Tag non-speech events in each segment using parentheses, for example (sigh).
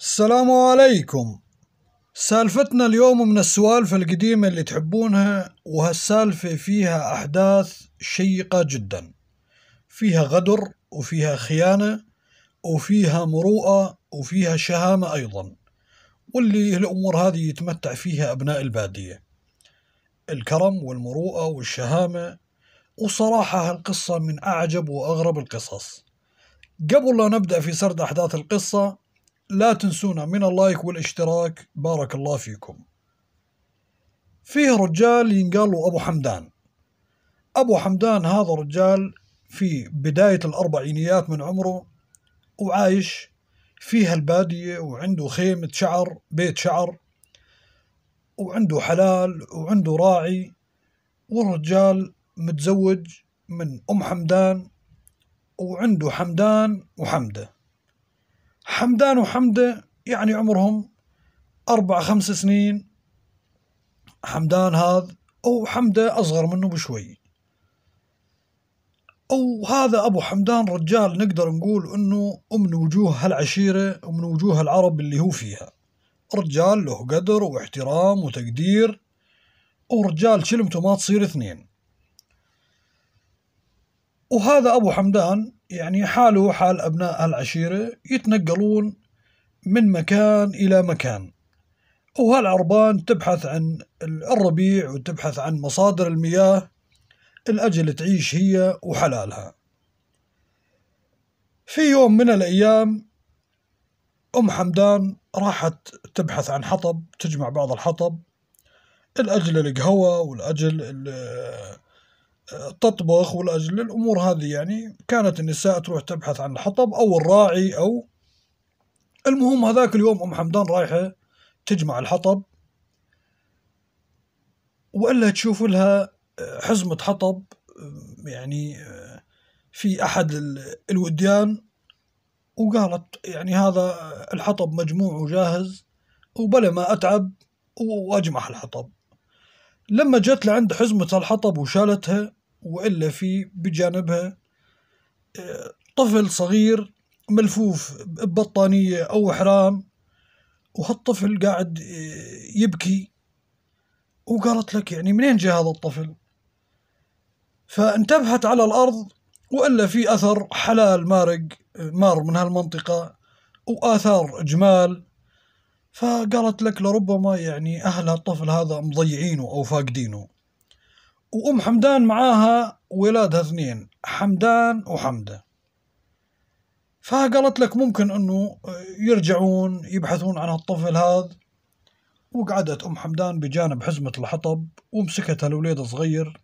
السلام عليكم سالفتنا اليوم من السوالف القديمة اللي تحبونها وهالسالفة فيها أحداث شيقة جدا فيها غدر وفيها خيانة وفيها مروءة وفيها شهامة أيضا واللي الأمور هذه يتمتع فيها أبناء البادية الكرم والمروءة والشهامة وصراحة هالقصة من أعجب وأغرب القصص قبل لا نبدأ في سرد أحداث القصة لا تنسونا من اللايك والاشتراك بارك الله فيكم فيه رجال ينقال له أبو حمدان أبو حمدان هذا رجال في بداية الأربعينيات من عمره وعايش فيها البادية وعنده خيمة شعر بيت شعر وعنده حلال وعنده راعي والرجال متزوج من أم حمدان وعنده حمدان وحمده حمدان وحمدة يعني عمرهم أربع خمس سنين حمدان هذا أو حمدة أصغر منه بشوي أو هذا أبو حمدان رجال نقدر نقول أنه من وجوه هالعشيرة ومن وجوه العرب اللي هو فيها رجال له قدر واحترام وتقدير ورجال شلمته ما تصير اثنين وهذا أبو حمدان يعني حاله حال أبناء العشيرة يتنقلون من مكان إلى مكان وهالعربان تبحث عن الربيع وتبحث عن مصادر المياه الأجل تعيش هي وحلالها في يوم من الأيام أم حمدان راحت تبحث عن حطب تجمع بعض الحطب الأجل القهوة والأجل تطبخ ولاجل الأمور هذه يعني كانت النساء تروح تبحث عن الحطب أو الراعي أو المهم هذاك اليوم أم حمدان رايحة تجمع الحطب وإلا تشوف لها حزمة حطب يعني في أحد الوديان وقالت يعني هذا الحطب مجموع وجاهز وبلا ما أتعب وأجمع الحطب لما جت لعند حزمة الحطب وشالتها وإلا في بجانبها طفل صغير ملفوف ببطانية أو حرام وهالطفل قاعد يبكي وقالت لك يعني منين جاء هذا الطفل فانتبهت على الأرض وإلا في أثر حلال مارق مار من هالمنطقة وآثار جمال فقالت لك لربما يعني أهل الطفل هذا مضيعينه أو فاقدينه وأم حمدان معاها ولادها اثنين حمدان وحمدة فقالت لك ممكن أنه يرجعون يبحثون عن الطفل هذا وقعدت أم حمدان بجانب حزمة الحطب ومسكتها الوليد صغير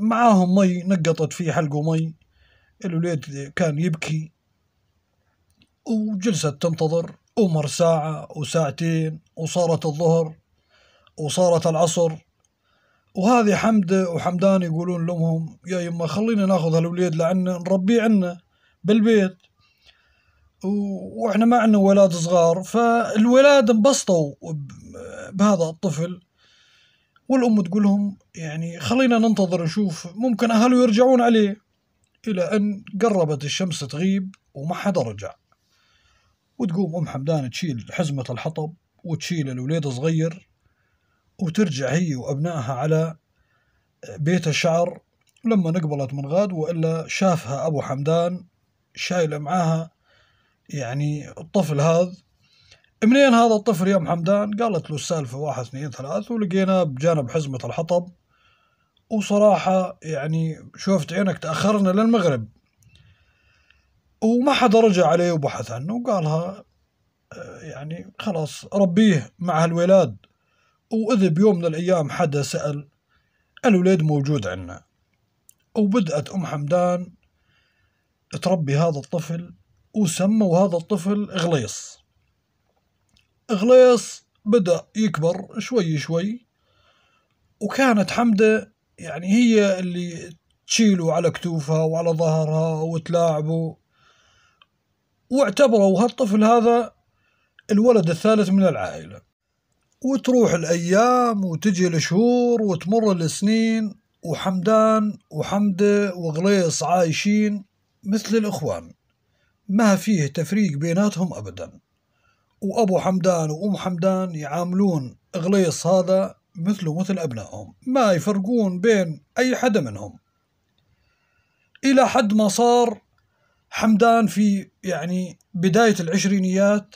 معاهم مي نقطت فيه حلقه مي الوليد كان يبكي وجلست تنتظر ومر ساعة وساعتين وصارت الظهر وصارت العصر وهذه حمدة وحمدان يقولون لأمهم يا يما خلينا ناخذ هالوليد لعنا نربيه عنا بالبيت واحنا ما عندنا ولاد صغار فالولاد انبسطوا بهذا الطفل والأم تقول لهم يعني خلينا ننتظر نشوف ممكن أهله يرجعون عليه إلى أن قربت الشمس تغيب وما حدا رجع وتقوم أم حمدان تشيل حزمة الحطب وتشيل الوليد صغير وترجع هي وأبنائها على بيت الشعر لما نقبلت من غاد وإلا شافها أبو حمدان شايلة معاها يعني الطفل هذا منين هذا الطفل يا أم حمدان قالت له السالفة واحد اثنين ثلاث ولقيناه بجانب حزمة الحطب وصراحة يعني شوفت عينك تأخرنا للمغرب وما حدا رجع عليه وبحث عنه وقالها آه، يعني خلاص ربيه مع هالولاد وإذا بيوم من الأيام حدا سأل الولاد موجود عنا وبدأت أم حمدان تربي هذا الطفل وسموا هذا الطفل غليص غليص بدأ يكبر شوي شوي وكانت حمدة يعني هي اللي تشيله على كتوفها وعلى ظهرها وتلاعبه واعتبروا هالطفل هذا الولد الثالث من العائلة وتروح الأيام وتجي الشهور وتمر السنين وحمدان وحمدة وغليص عايشين مثل الإخوان ما فيه تفريق بيناتهم أبدا وأبو حمدان وأم حمدان يعاملون غليص هذا مثله مثل أبنائهم ما يفرقون بين أي حدا منهم إلى حد ما صار حمدان في يعني بداية العشرينيات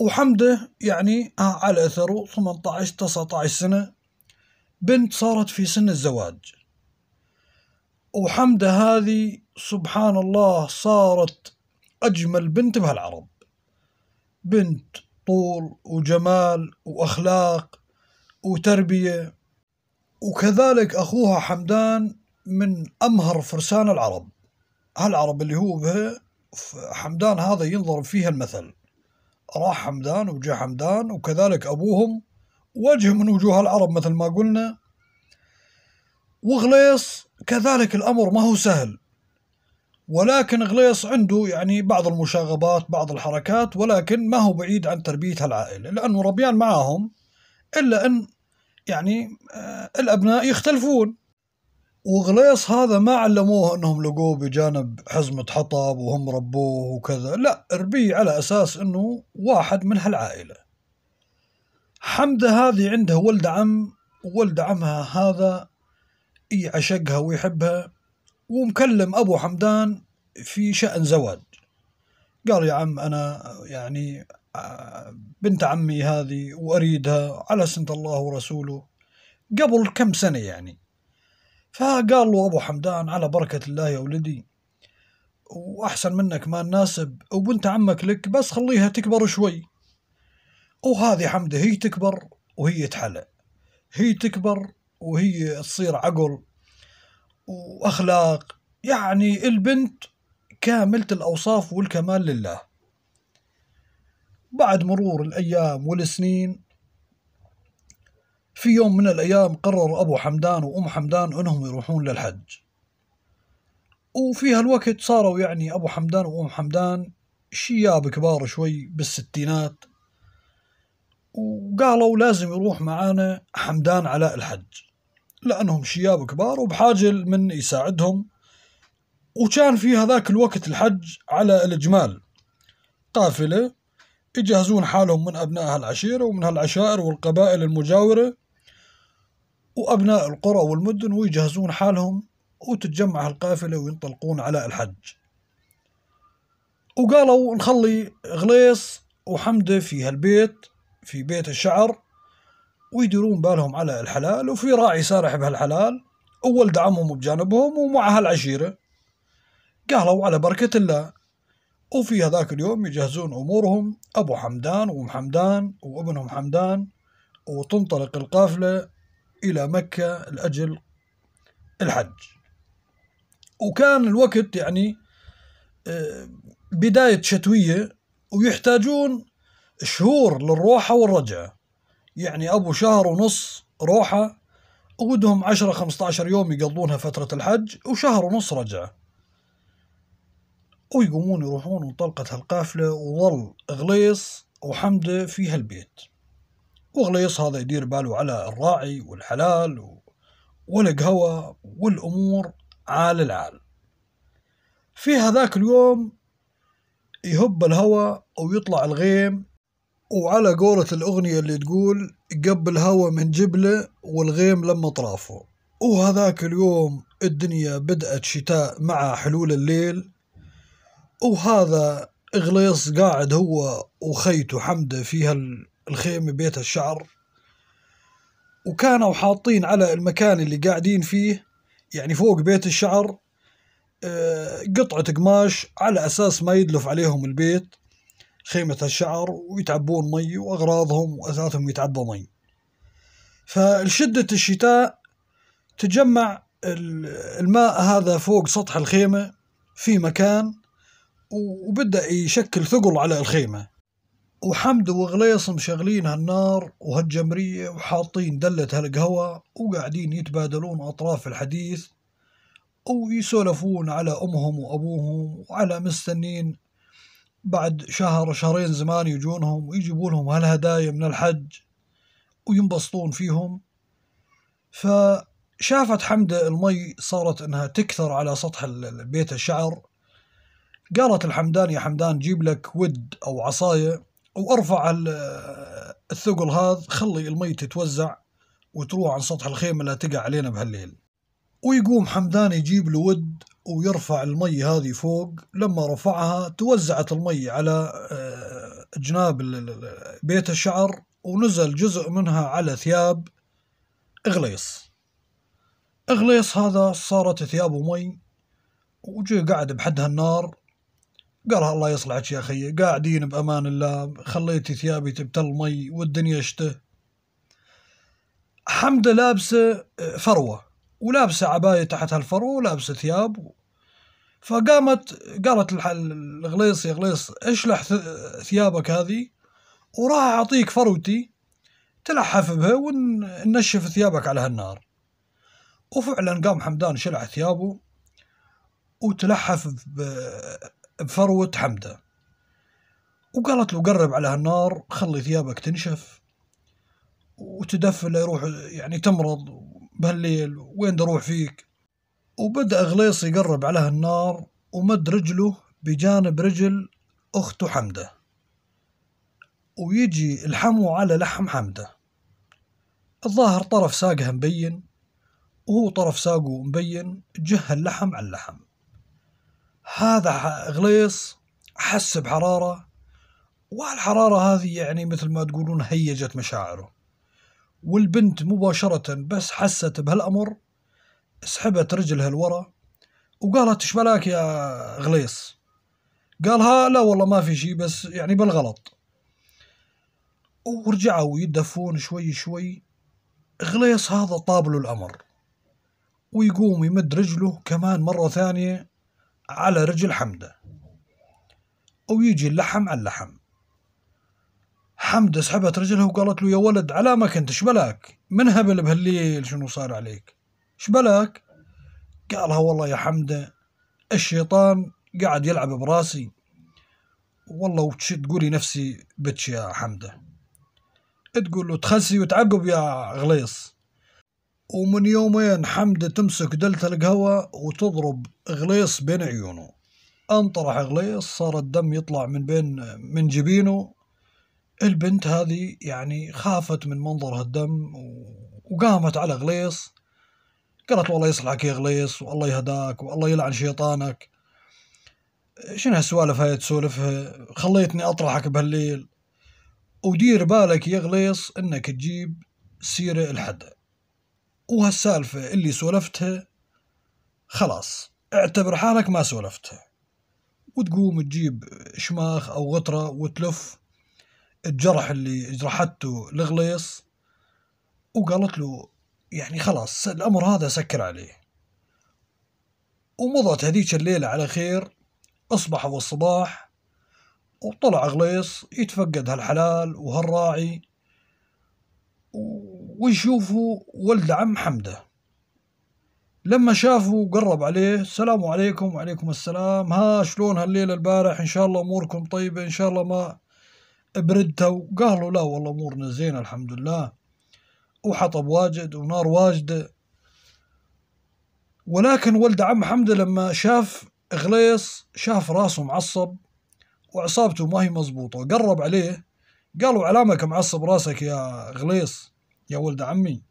وحمده يعني آه، على أثره 18 19 سنة بنت صارت في سن الزواج وحمدة هذه سبحان الله صارت أجمل بنت بهالعرب بنت طول وجمال وأخلاق وتربية وكذلك أخوها حمدان من أمهر فرسان العرب هالعرب اللي هو به حمدان هذا ينضرب فيها المثل راح حمدان وجاء حمدان وكذلك أبوهم وجه من وجوه العرب مثل ما قلنا وغليص كذلك الأمر ما هو سهل ولكن غليص عنده يعني بعض المشاغبات بعض الحركات ولكن ما هو بعيد عن تربية العائلة لأنه ربيان معاهم إلا أن يعني آه، الأبناء يختلفون وغليص هذا ما علموه انهم لقوه بجانب حزمة حطب وهم ربوه وكذا لا اربيه على اساس انه واحد من هالعائلة حمدة هذه عندها ولد عم ولد عمها هذا يعشقها ويحبها ومكلم ابو حمدان في شأن زواج قال يا عم انا يعني آه، بنت عمي هذه واريدها على سنة الله ورسوله قبل كم سنة يعني فقال له أبو حمدان على بركة الله يا ولدي وأحسن منك ما نناسب وبنت عمك لك بس خليها تكبر شوي وهذه حمدة هي تكبر وهي تحلى هي تكبر وهي تصير عقل وأخلاق يعني البنت كاملة الأوصاف والكمال لله بعد مرور الأيام والسنين في يوم من الأيام قرر أبو حمدان وأم حمدان أنهم يروحون للحج وفي هالوقت صاروا يعني أبو حمدان وأم حمدان شياب كبار شوي بالستينات وقالوا لازم يروح معانا حمدان علاء الحج لأنهم شياب كبار وبحاجة من يساعدهم وكان في هذاك الوقت الحج على الإجمال قافلة يجهزون حالهم من أبناء هالعشيرة ومن هالعشائر والقبائل المجاورة وأبناء القرى والمدن ويجهزون حالهم وتتجمع القافلة وينطلقون على الحج وقالوا نخلي غليص وحمده في هالبيت في بيت الشعر ويديرون بالهم على الحلال وفي راعي سارح بهالحلال وولد عمهم بجانبهم ومع هالعشيرة قالوا على بركة الله وفي هذاك اليوم يجهزون أمورهم أبو حمدان وأم حمدان وابنهم حمدان وتنطلق القافلة إلى مكة لأجل الحج وكان الوقت يعني آه، بداية شتوية ويحتاجون شهور للروحة والرجعة يعني أبو شهر ونص روحة ودهم 10 15 يوم يقضونها فترة الحج وشهر ونص رجعة ويقومون يروحون وانطلقت هالقافلة وظل غليص وحمده في هالبيت وغليص هذا يدير باله على الراعي والحلال و... والقهوة والأمور عال العال في هذاك اليوم يهب الهوى أو يطلع الغيم وعلى قولة الأغنية اللي تقول قب الهوى من جبله والغيم لما طرافه وهذاك اليوم الدنيا بدأت شتاء مع حلول الليل وهذا غليص قاعد هو وخيته حمده في هال الخيمة بيت الشعر وكانوا حاطين على المكان اللي قاعدين فيه يعني فوق بيت الشعر آه، قطعة قماش على أساس ما يدلف عليهم البيت خيمة الشعر ويتعبون مي وأغراضهم وأثاثهم يتعبى مي فالشدة الشتاء تجمع الماء هذا فوق سطح الخيمة في مكان وبدأ يشكل ثقل على الخيمة وحمد وغليص مشغلين هالنار وهالجمرية وحاطين دلة هالقهوة وقاعدين يتبادلون أطراف الحديث ويسولفون على أمهم وأبوهم وعلى مستنين بعد شهر شهرين زمان يجونهم ويجيبونهم هالهدايا من الحج وينبسطون فيهم فشافت حمدة المي صارت انها تكثر على سطح بيت الشعر قالت الحمدان يا حمدان جيب لك ود او عصاية وارفع الثقل هذا خلي المي تتوزع وتروح عن سطح الخيمة لا تقع علينا بهالليل ويقوم حمدان يجيب له ود ويرفع المي هذه فوق لما رفعها توزعت المي على آه، جناب بيت الشعر ونزل جزء منها على ثياب إغليص إغليص هذا صارت ثيابه مي وجي قعد بحد هالنار قالها الله يصلحك يا أخي قاعدين بأمان الله خليتي ثيابي تبتل مي والدنيا شته حمدة لابسة آه، فروة ولابسة عباية تحت هالفروة ولابسة ثياب فقامت قالت الغليص يا غليص اشلح ثيابك هذه وراح اعطيك فروتي تلحف بها وننشف ثيابك على هالنار وفعلا قام حمدان شلع ثيابه وتلحف بفروة حمدة وقالت له قرب على هالنار خلي ثيابك تنشف وتدفل يروح يعني تمرض بهالليل وين دروح فيك وبدأ غليص يقرب على هالنار ومد رجله بجانب رجل أخته حمدة ويجي الحمو على لحم حمدة الظاهر طرف ساقها مبين وهو طرف ساقه مبين جه اللحم على اللحم هذا غليص حس بحرارة والحرارة هذه يعني مثل ما تقولون هيجت مشاعره والبنت مباشرة بس حست بهالأمر سحبت رجلها لورا وقالت ايش بلاك يا غليص قالها لا والله ما في شيء بس يعني بالغلط ورجعوا يدفون شوي شوي غليص هذا طاب له الأمر ويقوم يمد رجله كمان مرة ثانية على رجل حمدة أو يجي اللحم على اللحم حمدة سحبت رجلها وقالت له يا ولد على ما كنت شبلك من هبل بهالليل شنو صار عليك شبلك قالها والله يا حمدة الشيطان قاعد يلعب براسي والله وش تقولي نفسي بتش يا حمدة تقول له تخسي وتعقب يا غليص ومن يومين حمدة تمسك دلة القهوة وتضرب غليص بين عيونه انطرح غليص صار الدم يطلع من بين من جبينه البنت هذه يعني خافت من منظر هالدم وقامت على غليص قالت والله يصلحك يا غليص والله يهداك والله يلعن شيطانك شنو هالسوالف هاي تسولفها خليتني اطرحك بهالليل ودير بالك يا غليص انك تجيب سيرة الحدق وهالسالفة اللي سولفتها خلاص اعتبر حالك ما سولفتها وتقوم تجيب شماخ أو غطرة وتلف الجرح اللي جرحته لغليص وقالت له يعني خلاص الأمر هذا سكر عليه ومضت هذيك الليلة على خير أصبحوا الصباح وطلع غليص يتفقد هالحلال وهالراعي و ويشوفوا ولد عم حمده لما شافوا قرب عليه السلام عليكم وعليكم السلام ها شلون هالليلة البارح إن شاء الله أموركم طيبة إن شاء الله ما بردتوا قالوا لا والله أمورنا زينة الحمد لله وحطب واجد ونار واجدة ولكن ولد عم حمده لما شاف غليص شاف راسه معصب وعصابته ما هي مزبوطة قرب عليه قالوا علامك معصب راسك يا غليص يا ولد عمي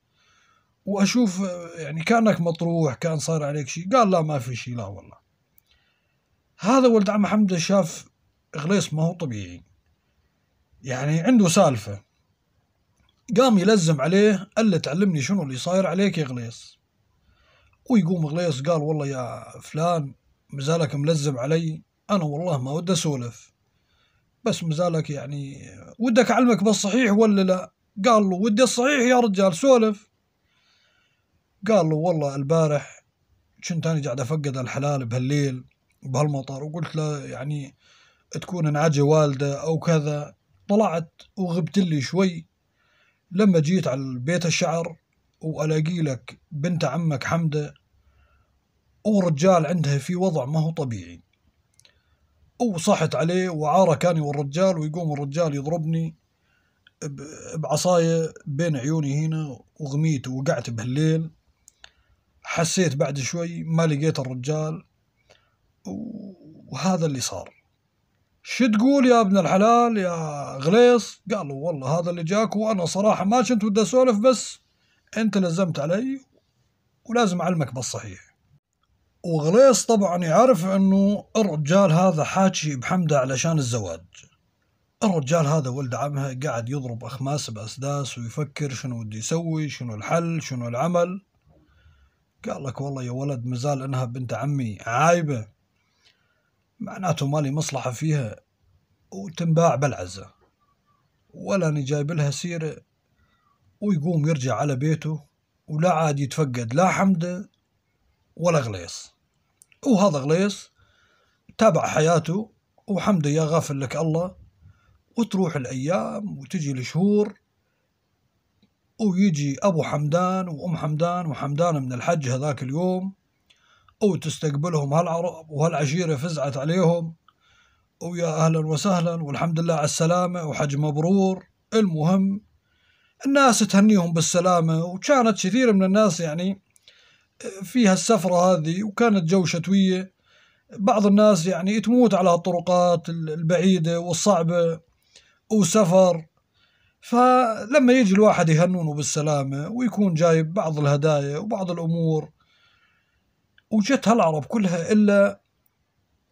واشوف يعني كانك مطروح كان صار عليك شيء قال لا ما في شيء لا والله هذا ولد عم حمد شاف غليص ما هو طبيعي يعني عنده سالفه قام يلزم عليه قال له تعلمني شنو اللي صاير عليك يا غليص ويقوم غليص قال والله يا فلان مزالك ملزم علي انا والله ما ودي اسولف بس مزالك يعني ودك اعلمك بالصحيح ولا لا قال له ودي الصحيح يا رجال سولف قال له والله البارح كنت انا قاعد افقد الحلال بهالليل بهالمطر وقلت له يعني تكون انعجه والده او كذا طلعت وغبت لي شوي لما جيت على بيت الشعر والاقي لك بنت عمك حمده ورجال عندها في وضع ما هو طبيعي وصحت عليه وعاره كاني والرجال ويقوم الرجال يضربني بعصاية بين عيوني هنا وغميت وقعت بهالليل حسيت بعد شوي ما لقيت الرجال وهذا اللي صار شو تقول يا ابن الحلال يا غليص قالوا والله هذا اللي جاك وانا صراحة ما كنت ودي اسولف بس انت لزمت علي ولازم اعلمك بالصحيح وغليص طبعا يعرف انه الرجال هذا حاكي بحمده علشان الزواج الرجال هذا ولد عمها قاعد يضرب أخماس بأسداس ويفكر شنو بده يسوي شنو الحل شنو العمل قال لك والله يا ولد مازال انها بنت عمي عايبة معناته مالي مصلحة فيها وتنباع بالعزة ولا أنا جايب لها سيرة ويقوم يرجع على بيته ولا عاد يتفقد لا حمده ولا غليص وهذا غليص تابع حياته وحمده يا غافل لك الله وتروح الأيام وتجي الشهور ويجي أبو حمدان وأم حمدان وحمدان من الحج هذاك اليوم أو تستقبلهم هالعرب وهالعشيرة فزعت عليهم ويا أهلا وسهلا والحمد لله على السلامة وحج مبرور المهم الناس تهنيهم بالسلامة وكانت كثير من الناس يعني فيها السفرة هذه وكانت جو شتوية بعض الناس يعني تموت على الطرقات البعيدة والصعبة وسفر فلما يجي الواحد يهنونه بالسلامة ويكون جايب بعض الهدايا وبعض الأمور وجت هالعرب كلها إلا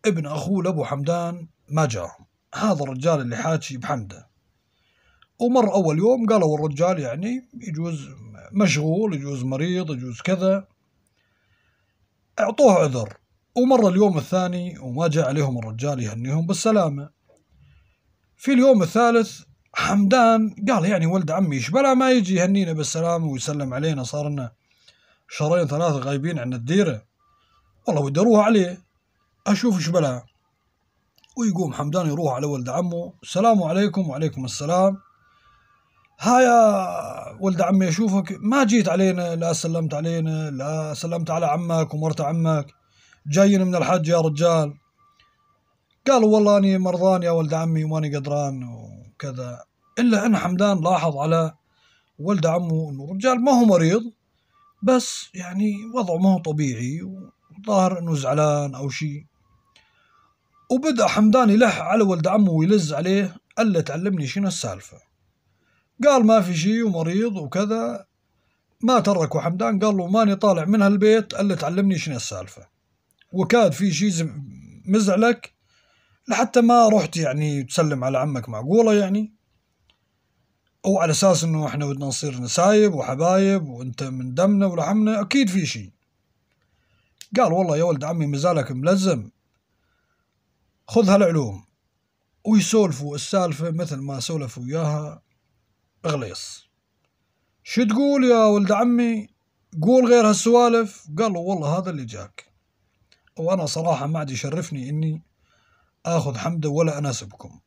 ابن أخوه لأبو حمدان ما جاهم هذا الرجال اللي حاكي بحمده ومر أول يوم قالوا الرجال يعني يجوز مشغول يجوز مريض يجوز كذا أعطوه عذر ومر اليوم الثاني وما جاء عليهم الرجال يهنيهم بالسلامة في اليوم الثالث حمدان قال يعني ولد عمي بلا ما يجي يهنينا بالسلام ويسلم علينا صار لنا شهرين ثلاثة غايبين عن الديرة والله ودي أروح عليه أشوف إيش بلا ويقوم حمدان يروح على ولد عمه السلام عليكم وعليكم السلام يا ولد عمي أشوفك ما جيت علينا لا سلمت علينا لا سلمت على عمك ومرت عمك جايين من الحج يا رجال قالوا والله أني مرضان يا ولد عمي وماني قدران وكذا إلا أن حمدان لاحظ على ولد عمه أنه رجال ما هو مريض بس يعني وضعه ما هو طبيعي وظاهر أنه زعلان أو شيء وبدأ حمدان يلح على ولد عمه ويلز عليه الا تعلمني شنو السالفة قال ما في شيء ومريض وكذا ما تركوا حمدان قال له ماني طالع من هالبيت الا تعلمني شنو السالفة وكاد في شيء مزعلك لحتى ما رحت يعني تسلم على عمك معقولة يعني أو على أساس إنه إحنا بدنا نصير نسايب وحبايب وأنت من دمنا ولحمنا أكيد في شيء قال والله يا ولد عمي مازالك ملزم خذ هالعلوم ويسولفوا السالفة مثل ما سولفوا إياها غليص شو تقول يا ولد عمي قول غير هالسوالف قال والله هذا اللي جاك وأنا صراحة ما عاد يشرفني إني آخذ حمده ولا أناسبكم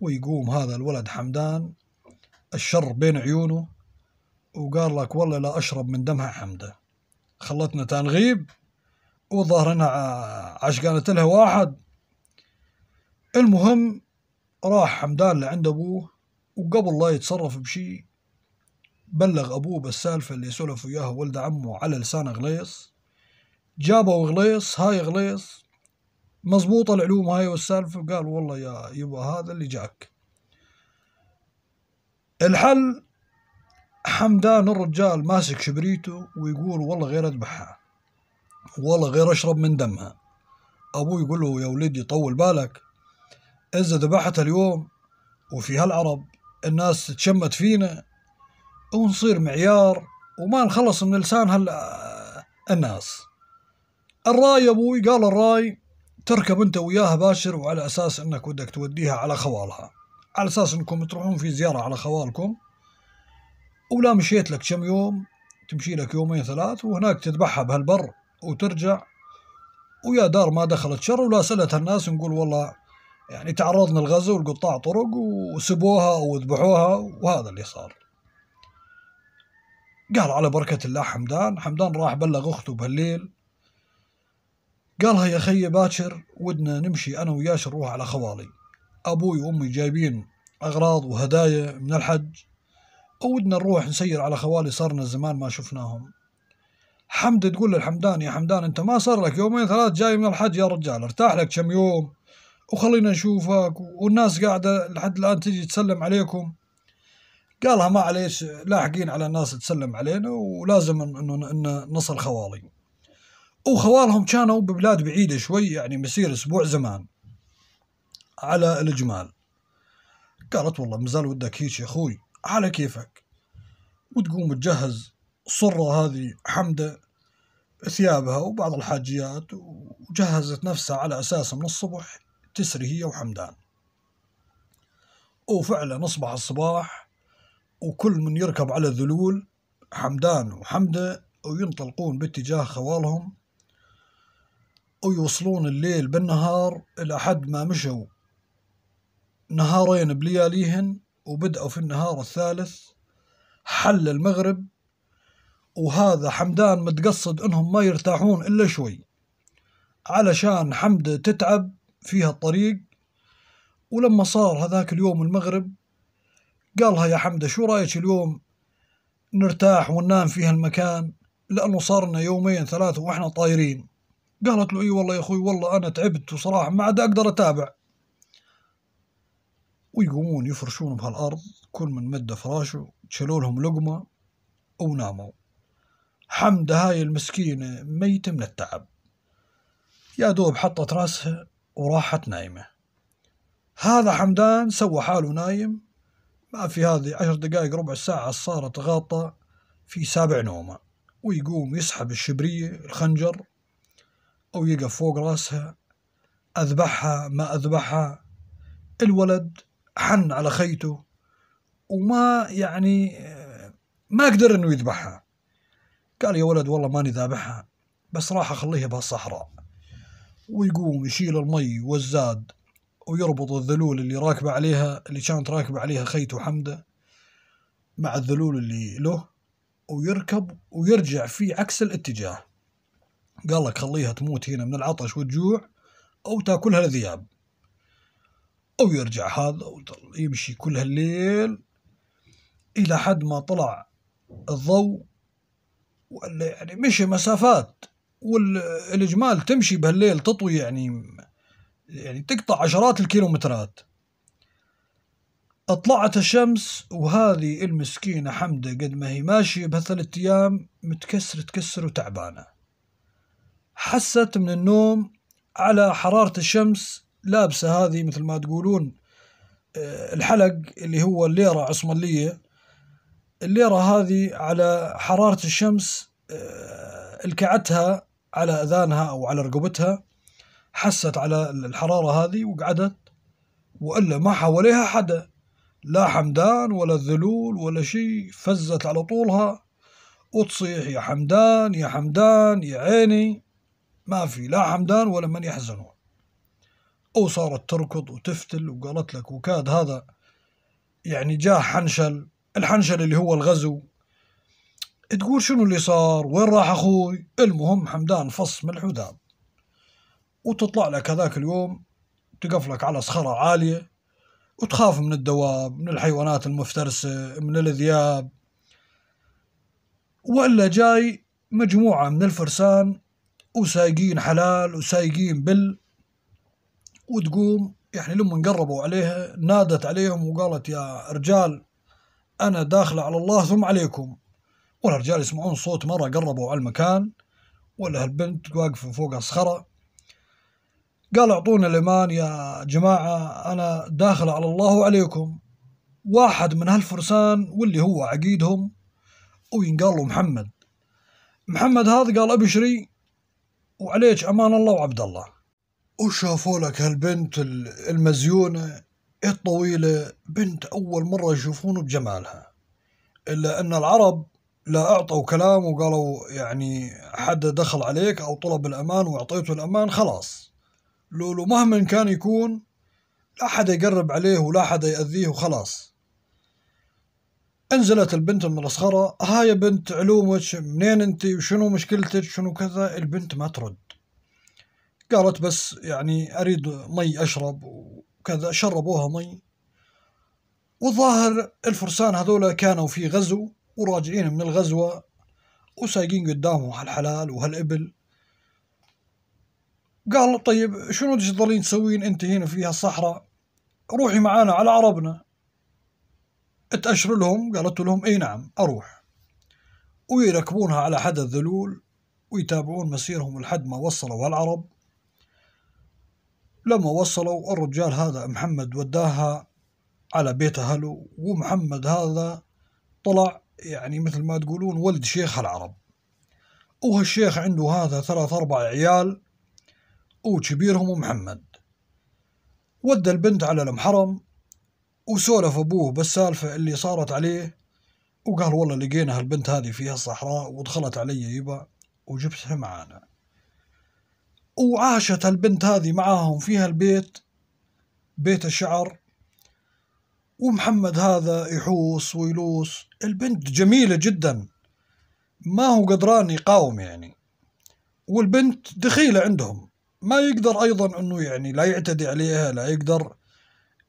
ويقوم هذا الولد حمدان الشر بين عيونه وقال لك والله لا أشرب من دمها حمده خلتنا تنغيب وظهر انها عشقانة لها واحد المهم راح حمدان لعند ابوه وقبل لا يتصرف بشيء بلغ ابوه بالسالفة اللي سولف وياها ولد عمه على لسان غليص جابوا غليص هاي غليص مضبوطة العلوم هاي والسالفة قال والله يا يبا هذا اللي جاك الحل حمدان الرجال ماسك شبريته ويقول والله غير اذبحها والله غير اشرب من دمها ابوه يقول له يا ولدي طول بالك اذا ذبحتها اليوم وفي هالعرب الناس تشمت فينا ونصير معيار وما نخلص من لسان هال الناس الراي ابوي قال الراي تركب انت وياها باشر وعلى اساس انك بدك توديها على خوالها على اساس انكم تروحون في زياره على خوالكم ولا مشيت لك كم يوم تمشي لك يومين ثلاث وهناك تذبحها بهالبر وترجع ويا دار ما دخلت شر ولا سألت الناس نقول والله يعني تعرضنا الغزو والقطاع طرق وسبوها وذبحوها وهذا اللي صار قال على بركة الله حمدان حمدان راح بلغ أخته بهالليل قالها يا خي باكر ودنا نمشي أنا وياش نروح على خوالي أبوي وأمي جايبين أغراض وهدايا من الحج ودنا نروح نسير على خوالي صارنا زمان ما شفناهم حمد تقول للحمدان يا حمدان انت ما صار لك يومين ثلاث جاي من الحج يا رجال ارتاح لك كم يوم وخلينا نشوفك والناس قاعدة لحد الآن تجي تسلم عليكم قالها معليش لاحقين على الناس تسلم علينا ولازم انه نصل خوالي وخوالهم كانوا ببلاد بعيدة شوي يعني مسير أسبوع زمان على الإجمال قالت والله مازال ودك هيك يا أخوي على كيفك وتقوم تجهز صرة هذه حمدة ثيابها وبعض الحاجيات وجهزت نفسها على أساس من الصبح تسري هي وحمدان وفعلا أصبح الصباح وكل من يركب على الذلول حمدان وحمدة وينطلقون باتجاه خوالهم ويوصلون الليل بالنهار إلى حد ما مشوا نهارين بلياليهن وبدأوا في النهار الثالث حل المغرب وهذا حمدان متقصد انهم ما يرتاحون الا شوي علشان حمد تتعب فيها الطريق ولما صار هذاك اليوم المغرب قالها يا حمدة شو رايك اليوم نرتاح وننام في هالمكان لأنه صار لنا يومين ثلاثة وإحنا طايرين قالت له اي والله يا اخوي والله انا تعبت وصراحه ما عاد اقدر اتابع ويقومون يفرشون بهالارض كل من مد فراشه شالوا لهم لقمه وناموا حمدة هاي المسكينة ميتة من التعب يا دوب حطت راسها وراحت نايمة هذا حمدان سوى حاله نايم ما في هذه عشر دقايق ربع ساعة صارت غاطة في سابع نومة ويقوم يسحب الشبرية الخنجر أو يقف فوق راسها أذبحها ما أذبحها الولد حن على خيته وما يعني ما قدر انه يذبحها قال يا ولد والله ماني ذابحها بس راح اخليها بهالصحراء ويقوم يشيل المي والزاد ويربط الذلول اللي راكبة عليها اللي كانت راكبة عليها خيته حمدة مع الذلول اللي له ويركب ويرجع في عكس الاتجاه قال لك خليها تموت هنا من العطش والجوع أو تاكلها الذئاب أو يرجع هذا ويمشي كل هالليل إلى حد ما طلع الضوء ولا يعني مشي مسافات والإجمال تمشي بهالليل تطوي يعني يعني تقطع عشرات الكيلومترات أطلعت الشمس وهذه المسكينة حمدة قد ما هي ماشية بهالثلاث أيام متكسرة تكسر وتعبانة حست من النوم على حرارة الشمس لابسة هذه مثل ما تقولون آه، الحلق اللي هو الليرة عصملية الليرة هذه على حرارة الشمس آه، الكعتها على أذانها أو على رقبتها حست على الحرارة هذه وقعدت وإلا ما حواليها حدا لا حمدان ولا الذلول ولا شيء فزت على طولها وتصيح يا حمدان يا حمدان يا عيني ما في لا حمدان ولا من يحزنون أو صارت تركض وتفتل وقالت لك وكاد هذا يعني جاء حنشل الحنشل اللي هو الغزو تقول شنو اللي صار وين راح أخوي المهم حمدان فص من الحداد وتطلع لك هذاك اليوم تقف لك على صخرة عالية وتخاف من الدواب من الحيوانات المفترسة من الذياب وإلا جاي مجموعة من الفرسان وسايقين حلال وسايقين بل وتقوم يعني لما قربوا عليها نادت عليهم وقالت يا رجال أنا داخلة على الله ثم عليكم والرجال يسمعون صوت مرة قربوا على المكان ولا هالبنت واقفة فوق الصخرة قال اعطونا الامان يا جماعة أنا داخل على الله وعليكم واحد من هالفرسان واللي هو عقيدهم وينقال له محمد محمد هذا قال أبشري وعليك امان الله وعبد الله وشافوا لك هالبنت المزيونه الطويله بنت اول مره يشوفون بجمالها الا ان العرب لا اعطوا كلام وقالوا يعني حد دخل عليك او طلب الامان واعطيته الامان خلاص لولو مهما كان يكون لا حدا يقرب عليه ولا حدا ياذيه وخلاص انزلت البنت من المسخرة ها يا بنت علومك منين انت وشنو مشكلتك شنو كذا البنت ما ترد قالت بس يعني اريد مي اشرب وكذا شربوها مي والظاهر الفرسان هذولا كانوا في غزو وراجعين من الغزوة وسايقين قدامهم هالحلال وهالإبل قال طيب شنو تظلين تسوين انت هنا في هالصحراء روحي معانا على عربنا تأشر لهم قالت لهم أي نعم أروح ويركبونها على حد الذلول ويتابعون مسيرهم لحد ما وصلوا العرب لما وصلوا الرجال هذا محمد وداها على بيت أهله ومحمد هذا طلع يعني مثل ما تقولون ولد شيخ العرب وهالشيخ عنده هذا ثلاث أربع عيال وكبيرهم محمد ودى البنت على المحرم وسولف أبوه بالسالفة اللي صارت عليه وقال والله لقينا هالبنت هذه في الصحراء ودخلت علي يبا وجبتها معانا وعاشت هالبنت هذه معاهم في هالبيت بيت الشعر ومحمد هذا يحوس ويلوس البنت جميلة جدا ما هو قدران يقاوم يعني والبنت دخيلة عندهم ما يقدر أيضا أنه يعني لا يعتدي عليها لا يقدر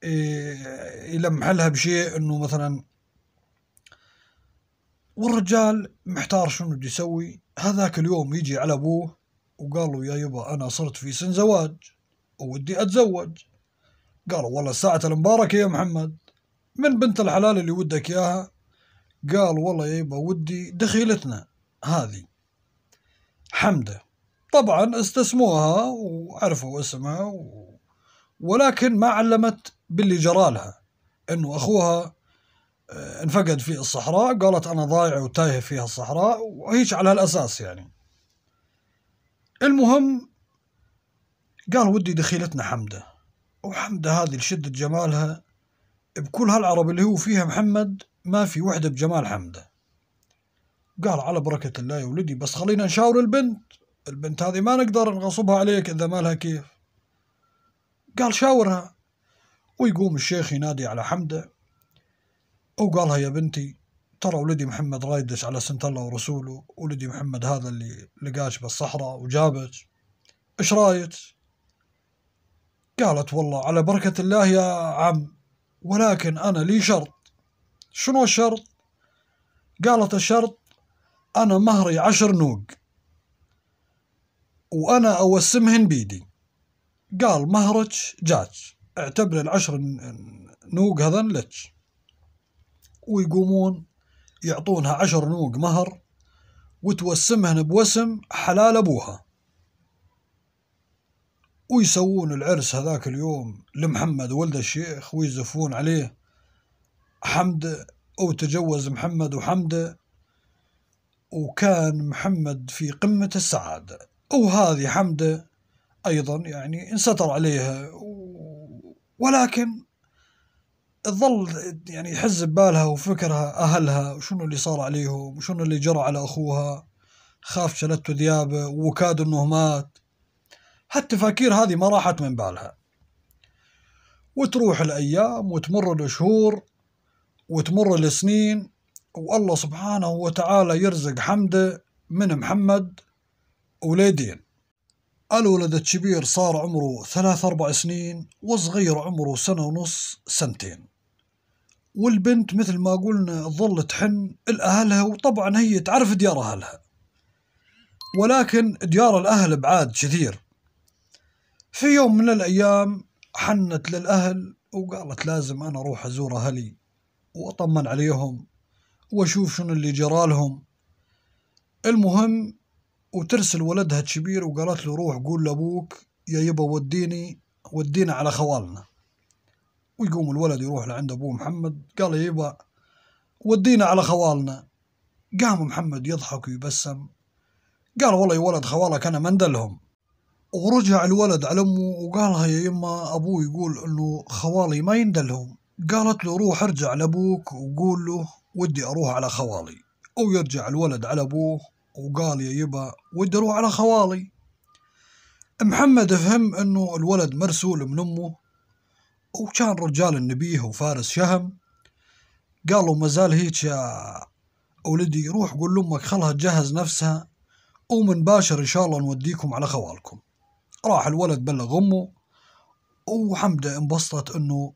يلمح إيه، لها بشيء انه مثلا والرجال محتار شنو بده يسوي هذاك اليوم يجي على ابوه وقال له يا يبا انا صرت في سن زواج ودي اتزوج قالوا والله الساعة المباركة يا محمد من بنت الحلال اللي ودك اياها قال والله يا يبا ودي دخيلتنا هذه حمدة طبعا استسموها وعرفوا اسمها و ولكن ما علمت باللي جرى لها انه اخوها آه، انفقد في الصحراء قالت انا ضايعه وتايهه فيها الصحراء وهيش على هالاساس يعني المهم قال ودي دخيلتنا حمده وحمده هذه لشده جمالها بكل هالعرب اللي هو فيها محمد ما في وحده بجمال حمده قال على بركه الله يا ولدي بس خلينا نشاور البنت البنت هذه ما نقدر نغصبها عليك اذا ما لها كيف قال شاورها ويقوم الشيخ ينادي على حمده وقالها يا بنتي ترى ولدي محمد رايدس على سنة الله ورسوله ولدي محمد هذا اللي لقاش بالصحراء وجابك ايش رايك قالت والله على بركة الله يا عم ولكن أنا لي شرط شنو الشرط قالت الشرط أنا مهري عشر نوق وأنا أوسمهن بيدي قال مهرج جاج اعتبر العشر نوق هذن لك ويقومون يعطونها عشر نوق مهر وتوسمهن بوسم حلال أبوها ويسوون العرس هذاك اليوم لمحمد ولد الشيخ ويزفون عليه حمد أو تجوز محمد وحمده وكان محمد في قمة السعادة وهذه حمده ايضا يعني انسطر عليها ولكن تظل يعني يحز ببالها وفكرها اهلها وشنو اللي صار عليهم وشنو اللي جرى على اخوها خاف شلته ذيابه وكاد انه مات هالتفاكير هذه ما راحت من بالها وتروح الايام وتمر الشهور وتمر السنين والله سبحانه وتعالى يرزق حمده من محمد وليدين الولد الكبير صار عمره ثلاث أربع سنين وصغير عمره سنة ونص سنتين والبنت مثل ما قلنا ظلت حن لأهلها وطبعا هي تعرف ديار أهلها ولكن ديار الأهل بعاد كثير في يوم من الأيام حنت للأهل وقالت لازم أنا أروح أزور أهلي وأطمن عليهم وأشوف شنو اللي جرالهم المهم وترسل ولدها الكبير وقالت له روح قول لأبوك يا يبا وديني ودينا على خوالنا ويقوم الولد يروح لعند أبوه محمد قال يبا ودينا على خوالنا قام محمد يضحك ويبسم قال والله يا ولد خوالك أنا مندلهم ورجع الولد على أمه وقالها يا يما أبوه يقول إنه خوالي ما يندلهم قالت له روح ارجع لأبوك وقول له ودي أروح على خوالي ويرجع الولد على أبوه وقال يا يبا ودي اروح على خوالي محمد فهم انه الولد مرسول من امه وكان رجال النبيه وفارس شهم قال له مازال هيك يا ولدي روح قول لامك خلها تجهز نفسها ومن باشر ان شاء الله نوديكم على خوالكم راح الولد بلغ امه وحمده انبسطت انه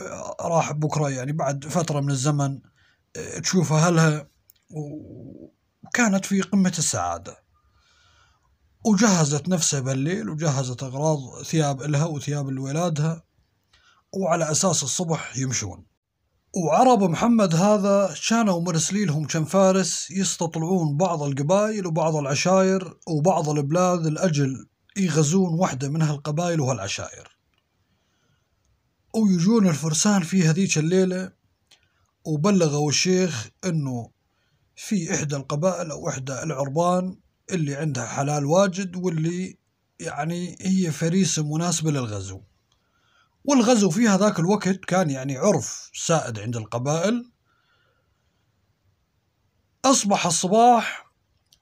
آه، راح بكره يعني بعد فتره من الزمن آه، تشوف اهلها كانت في قمة السعادة وجهزت نفسها بالليل وجهزت أغراض ثياب إلها وثياب الولادها وعلى أساس الصبح يمشون وعرب محمد هذا كانوا مرسلين لهم كم فارس يستطلعون بعض القبائل وبعض العشائر وبعض البلاد الأجل يغزون واحدة من هالقبائل وهالعشائر ويجون الفرسان في هذيك الليلة وبلغوا الشيخ انه في إحدى القبائل أو إحدى العربان اللي عندها حلال واجد واللي يعني هي فريسة مناسبة للغزو والغزو في هذاك الوقت كان يعني عرف سائد عند القبائل أصبح الصباح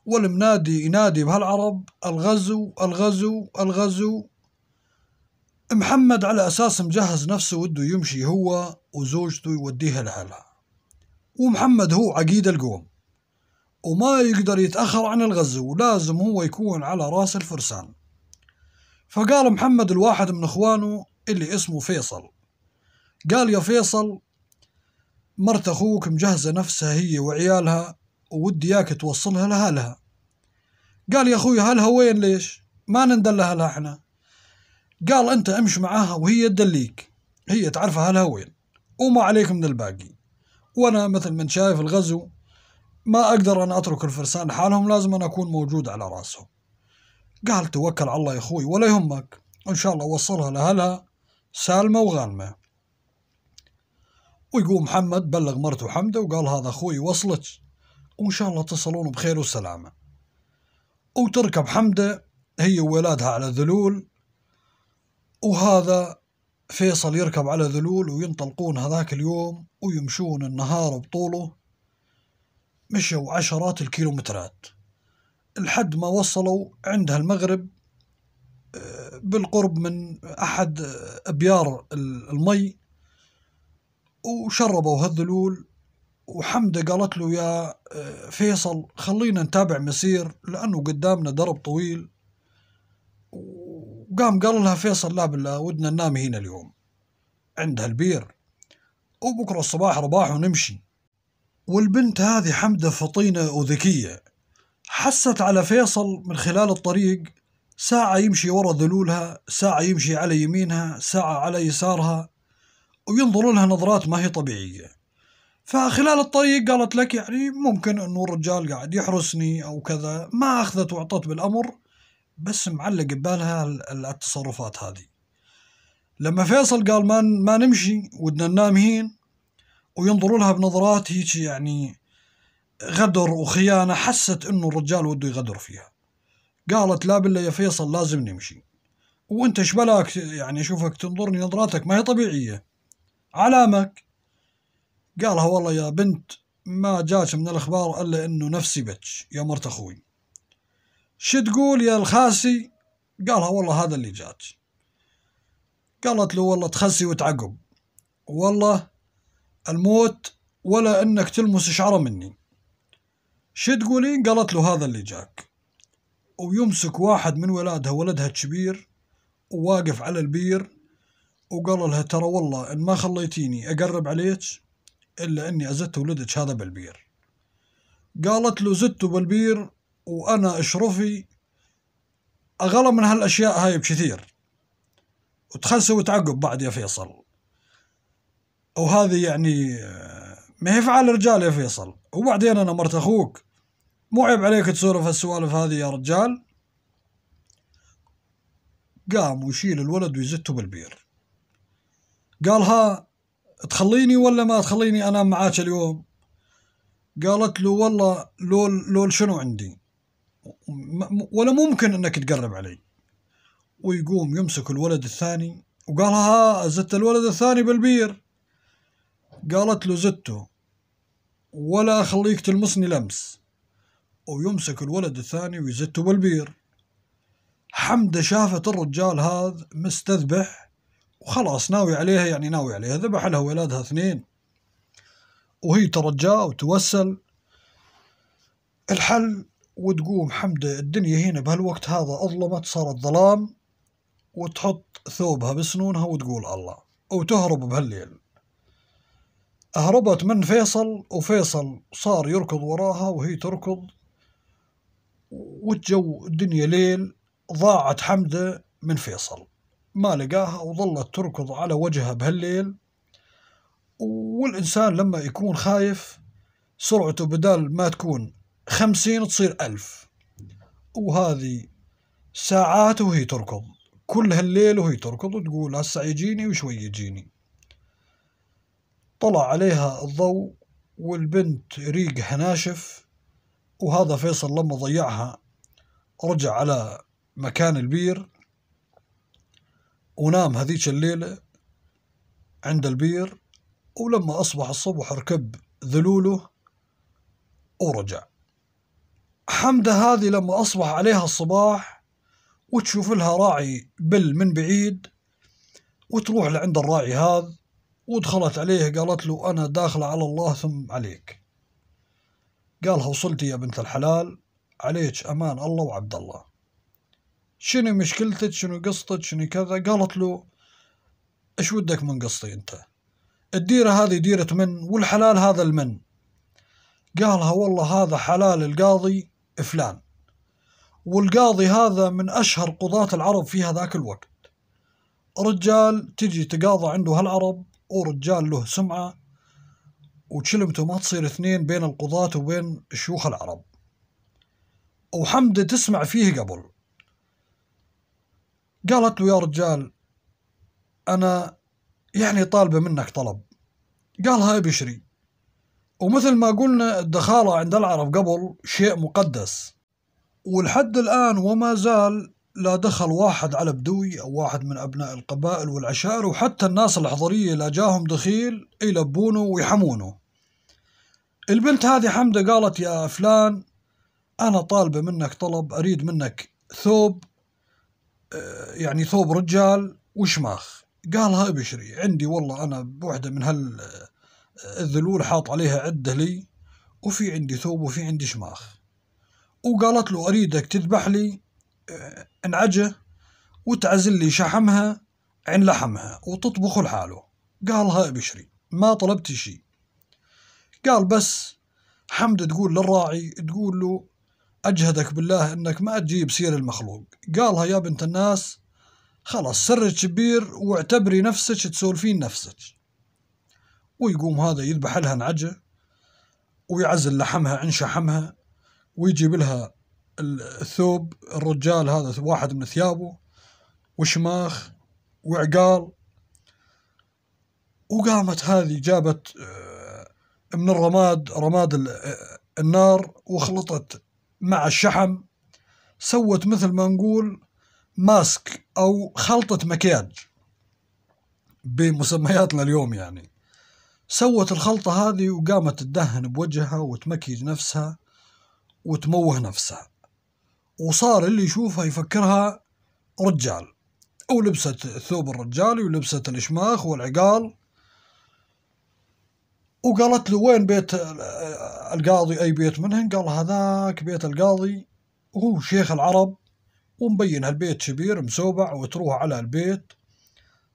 والمنادي ينادي بهالعرب الغزو الغزو الغزو محمد على أساس مجهز نفسه وده يمشي هو وزوجته يوديها لأهلها ومحمد هو عقيد القوم وما يقدر يتأخر عن الغزو ولازم هو يكون على راس الفرسان فقال محمد الواحد من إخوانه اللي اسمه فيصل قال يا فيصل مرت أخوك مجهزة نفسها هي وعيالها وودي إياك توصلها لأهلها قال يا أخوي اهلها وين ليش ما نندل لها احنا قال أنت امش معاها وهي تدليك هي تعرف اهلها وين وما عليك من الباقي وأنا مثل من شايف الغزو ما أقدر أن أترك الفرسان لحالهم لازم أن أكون موجود على رأسهم قال توكل على الله يا أخوي ولا يهمك إن شاء الله وصلها لأهلها سالمة وغانمة ويقوم محمد بلغ مرته حمده وقال هذا أخوي وصلت وإن شاء الله تصلون بخير وسلامة وتركب حمده هي وولادها على ذلول وهذا فيصل يركب على ذلول وينطلقون هذاك اليوم ويمشون النهار بطوله مشوا عشرات الكيلومترات لحد ما وصلوا عندها المغرب آه، بالقرب من أحد آه، أبيار المي وشربوا هالذلول وحمدة قالت له يا آه، فيصل خلينا نتابع مسير لأنه قدامنا درب طويل وقام قال لها فيصل لا بالله ودنا ننام هنا اليوم عندها البير وبكرة الصباح رباح ونمشي والبنت هذه حمدة فطينة وذكية حست على فيصل من خلال الطريق ساعة يمشي ورا ذلولها ساعة يمشي على يمينها ساعة على يسارها وينظر لها نظرات ما هي طبيعية فخلال الطريق قالت لك يعني ممكن أنه الرجال قاعد يحرسني أو كذا ما أخذت وعطت بالأمر بس معلق ببالها التصرفات هذه لما فيصل قال ما, ما نمشي ودنا ننام هين وينظروا لها بنظرات هيك يعني غدر وخيانة حست انه الرجال وده يغدر فيها قالت لا بالله يا فيصل لازم نمشي وانت شبلاك يعني اشوفك تنظرني نظراتك ما هي طبيعية علامك قالها والله يا بنت ما جات من الاخبار الا انه نفسي بتش يا مرت اخوي شو تقول يا الخاسي قالها والله هذا اللي جات قالت له والله تخسي وتعقب والله الموت ولا أنك تلمس شعرة مني شو تقولين قالت له هذا اللي جاك ويمسك واحد من ولادها ولدها الكبير وواقف على البير وقال لها ترى والله إن ما خليتيني أقرب عليك إلا أني أزدت ولدك هذا بالبير قالت له زدته بالبير وأنا أشرفي أغلى من هالأشياء هاي بكثير وتخلصوا وتعقب بعد يا فيصل وهذه يعني ما هي فعال رجال يا فيصل وبعدين انا مرت اخوك مو عيب عليك تسولف هالسوالف هذه يا رجال قام ويشيل الولد ويزته بالبير قال ها تخليني ولا ما تخليني انام معاك اليوم قالت له والله لول لول شنو عندي ولا ممكن انك تقرب علي ويقوم يمسك الولد الثاني وقال ها زدت الولد الثاني بالبير قالت له زته ولا أخليك تلمسني لمس ويمسك الولد الثاني ويزته بالبير حمدة شافت الرجال هذا مستذبح وخلاص ناوي عليها يعني ناوي عليها ذبح لها ولادها اثنين وهي ترجاه وتوسل الحل وتقوم حمدة الدنيا هنا بهالوقت هذا أظلمت صارت ظلام وتحط ثوبها بسنونها وتقول الله وتهرب بهالليل هربت من فيصل وفيصل صار يركض وراها وهي تركض والجو الدنيا ليل ضاعت حمدة من فيصل ما لقاها وظلت تركض على وجهها بهالليل والإنسان لما يكون خايف سرعته بدال ما تكون خمسين تصير ألف وهذه ساعات وهي تركض كل هالليل وهي تركض وتقول هسا يجيني وشوي يجيني طلع عليها الضوء والبنت ريقها ناشف وهذا فيصل لما ضيعها رجع على مكان البير ونام هذيك الليلة عند البير ولما أصبح الصبح ركب ذلوله ورجع حمدة هذه لما أصبح عليها الصباح وتشوف لها راعي بل من بعيد وتروح لعند الراعي هذا ودخلت عليه قالت له أنا داخلة على الله ثم عليك قالها وصلتي يا بنت الحلال عليك أمان الله وعبد الله شنو مشكلتك شنو قصتك شنو كذا قالت له ايش ودك من قصتي انت الديرة هذه ديرة من والحلال هذا المن قالها والله هذا حلال القاضي فلان والقاضي هذا من أشهر قضاة العرب في هذاك الوقت رجال تجي تقاضى عنده هالعرب ورجال له سمعة وكلمته ما تصير اثنين بين القضاة وبين شيوخ العرب وحمدة تسمع فيه قبل قالت له يا رجال أنا يعني طالبة منك طلب قال هاي بشري ومثل ما قلنا الدخالة عند العرب قبل شيء مقدس والحد الآن وما زال لا دخل واحد على بدوي أو واحد من أبناء القبائل والعشائر وحتى الناس الحضرية لا جاهم دخيل يلبونه ويحمونه البنت هذه حمدة قالت يا فلان أنا طالبة منك طلب أريد منك ثوب آه، يعني ثوب رجال وشماخ قالها ابشري عندي والله أنا بوحدة من هال آه، الذلول حاط عليها عدة لي وفي عندي ثوب وفي عندي شماخ وقالت له أريدك تذبح لي انعجة وتعزل لي شحمها عن لحمها وتطبخه لحاله قالها بشري ما طلبت شيء قال بس حمد تقول للراعي تقول له أجهدك بالله أنك ما تجيب سير المخلوق قالها يا بنت الناس خلاص سرج كبير واعتبري نفسك تسولفين نفسك ويقوم هذا يذبح لها نعجة ويعزل لحمها عن شحمها ويجيب لها الثوب الرجال هذا واحد من ثيابه وشماخ وعقال وقامت هذه جابت آه، من الرماد رماد آه، النار وخلطت مع الشحم سوت مثل ما نقول ماسك او خلطه مكياج بمسمياتنا اليوم (laughs) يعني سوت الخلطه هذه وقامت تدهن بوجهها وتمكيج نفسها وتموه نفسها وصار اللي يشوفها يفكرها رجال ولبست الثوب الرجالي ولبست الشماخ والعقال وقالت له وين بيت القاضي أي بيت منهن قال هذاك بيت القاضي وهو شيخ العرب ومبين هالبيت شبير مسوبع وتروح على البيت